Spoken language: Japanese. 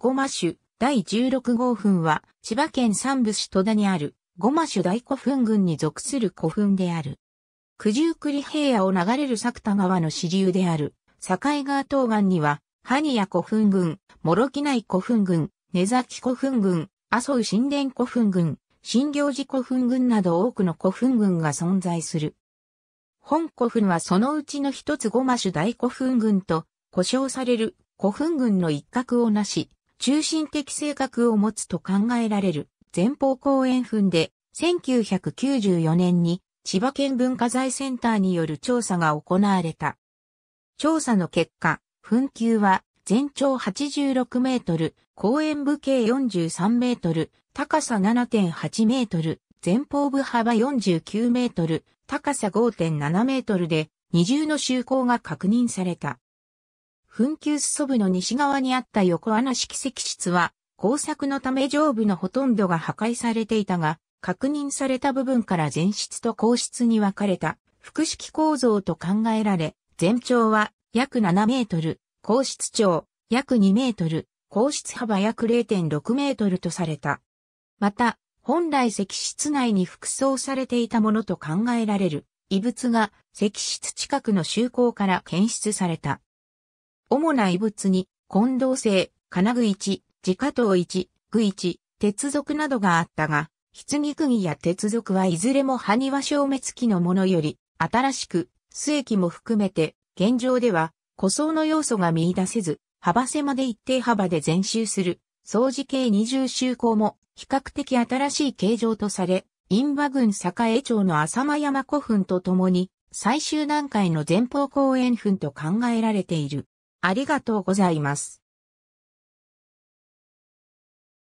ゴマ種第16号墳は、千葉県三部市戸田にある、ゴマ種大古墳群に属する古墳である。九十九里平野を流れる作田川の支流である、境川東岸には、ハニヤ古墳群、諸木内古墳群、根崎古墳群、麻生神殿古墳群、新行寺古墳群など多くの古墳群が存在する。本古墳はそのうちの一つゴマ種大古墳群と、呼称される古墳群の一角をなし、中心的性格を持つと考えられる前方後円墳で1994年に千葉県文化財センターによる調査が行われた。調査の結果、墳丘は全長86メートル、公園部径43メートル、高さ7.8メートル、前方部幅49メートル、高さ5.7メートルで二重の就航が確認された。墳丘裾部の西側にあった横穴式石室は、工作のため上部のほとんどが破壊されていたが、確認された部分から前室と後室に分かれた複式構造と考えられ、全長は約7メートル、後室長約2メートル、後室幅約0.6メートルとされた。また、本来石室内に服装されていたものと考えられる、遺物が石室近くの周口から検出された。主な遺物に、混同性、金具一、自家刀一、具一、鉄属などがあったが、棺釘や鉄属はいずれも埴輪消滅期のものより、新しく、末期も含めて、現状では、古装の要素が見出せず、幅狭で一定幅で全周する、掃除系二重周行も、比較的新しい形状とされ、印馬郡栄町の浅間山古墳とともに、最終段階の前方後円墳と考えられている。ありがとうございます。